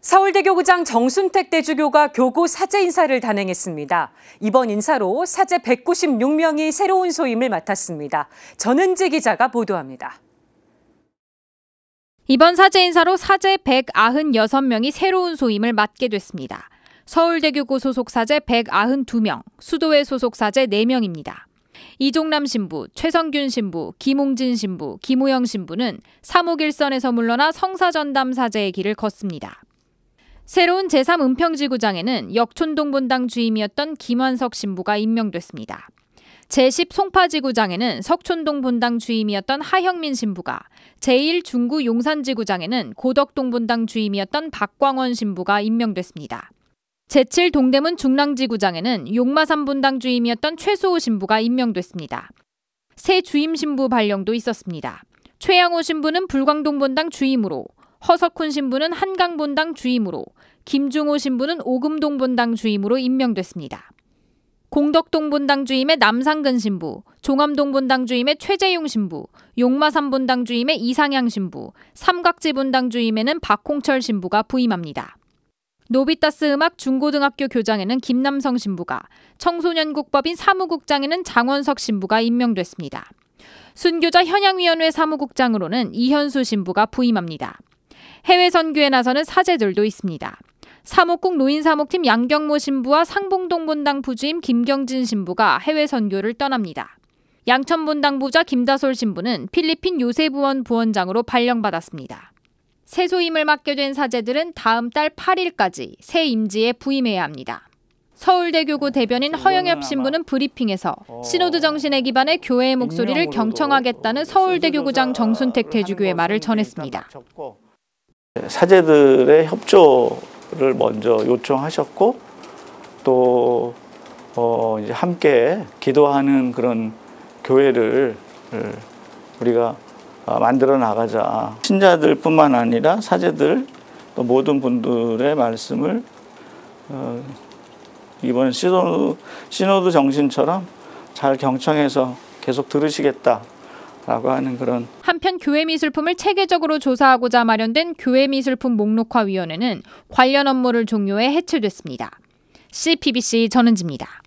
서울대교구장 정순택 대주교가 교구 사제 인사를 단행했습니다. 이번 인사로 사제 196명이 새로운 소임을 맡았습니다. 전은지 기자가 보도합니다. 이번 사제 인사로 사제 196명이 새로운 소임을 맡게 됐습니다. 서울대교구 소속 사제 192명, 수도회 소속 사제 4명입니다. 이종남 신부, 최성균 신부, 김홍진 신부, 김우영 신부는 사목일선에서 물러나 성사전담 사제의 길을 걷습니다. 새로운 제3은평지구장에는 역촌동분당 주임이었던 김완석 신부가 임명됐습니다. 제10 송파지구장에는 석촌동 분당 주임이었던 하형민 신부가, 제1 중구 용산지구장에는 고덕동 분당 주임이었던 박광원 신부가 임명됐습니다. 제7 동대문 중랑지구장에는 용마산 분당 주임이었던 최수호 신부가 임명됐습니다. 새 주임 신부 발령도 있었습니다. 최양호 신부는 불광동 분당 주임으로, 허석훈 신부는 한강 분당 주임으로, 김중호 신부는 오금동 본당 주임으로 임명됐습니다. 공덕동 본당 주임의 남상근 신부, 종암동 본당 주임의 최재용 신부, 용마산 본당 주임의 이상향 신부, 삼각지 본당 주임에는 박홍철 신부가 부임합니다. 노비타스 음악 중고등학교 교장에는 김남성 신부가, 청소년국법인 사무국장에는 장원석 신부가 임명됐습니다. 순교자 현양위원회 사무국장으로는 이현수 신부가 부임합니다. 해외 선교에 나서는 사제들도 있습니다. 사목국 노인사목팀 양경모 신부와 상봉동본당 부주임 김경진 신부가 해외 선교를 떠납니다. 양천본당 부자 김다솔 신부는 필리핀 요새부원 부원장으로 발령받았습니다. 새 소임을 맡게 된 사제들은 다음 달 8일까지 새 임지에 부임해야 합니다. 서울대교구 대변인 허영엽 신부는 브리핑에서 어, 신호드 정신에 기반해 교회의 목소리를 경청하겠다는 서울대교구장 정순택 대주교의 말을 전했습니다. 사제들의 협조 를 먼저 요청하셨고 또 어, 이제 함께 기도하는 그런 교회를 우리가 아, 만들어 나가자. 신자들뿐만 아니라 사제들 또 모든 분들의 말씀을 어, 이번 시노, 시노드 정신처럼 잘 경청해서 계속 들으시겠다. 라고 하는 그런 한편 교회 미술품을 체계적으로 조사하고자 마련된 교회 미술품 목록화 위원회는 관련 업무를 종료해 해체됐습니다. CPBC 전은지입니다.